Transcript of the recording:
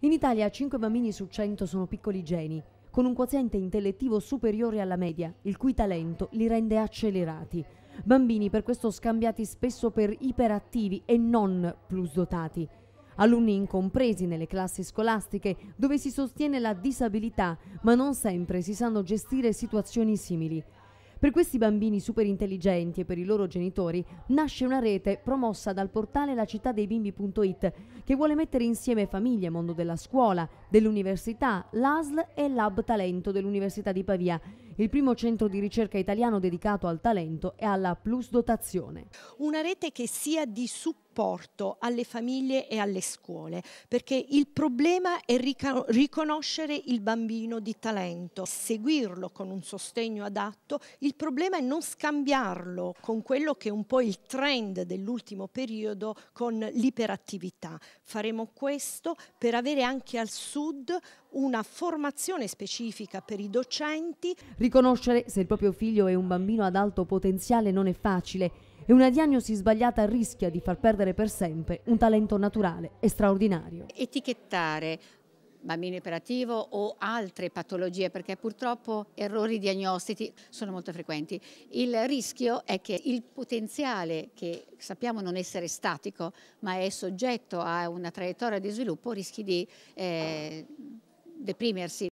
In Italia 5 bambini su 100 sono piccoli geni, con un quoziente intellettivo superiore alla media, il cui talento li rende accelerati. Bambini per questo scambiati spesso per iperattivi e non plus dotati. Alunni incompresi nelle classi scolastiche dove si sostiene la disabilità, ma non sempre si sanno gestire situazioni simili. Per questi bambini super intelligenti e per i loro genitori nasce una rete promossa dal portale lacittadeibimbi.it che vuole mettere insieme famiglie, mondo della scuola, dell'università, l'ASL e l'Hub Talento dell'Università di Pavia il primo centro di ricerca italiano dedicato al talento e alla plusdotazione. Una rete che sia di supporto alle famiglie e alle scuole, perché il problema è riconoscere il bambino di talento, seguirlo con un sostegno adatto, il problema è non scambiarlo con quello che è un po' il trend dell'ultimo periodo con l'iperattività. Faremo questo per avere anche al sud una formazione specifica per i docenti. Riconoscere se il proprio figlio è un bambino ad alto potenziale non è facile e una diagnosi sbagliata rischia di far perdere per sempre un talento naturale e straordinario. Etichettare bambino iperativo o altre patologie perché purtroppo errori diagnostici sono molto frequenti. Il rischio è che il potenziale che sappiamo non essere statico ma è soggetto a una traiettoria di sviluppo rischi di eh, deprimersi.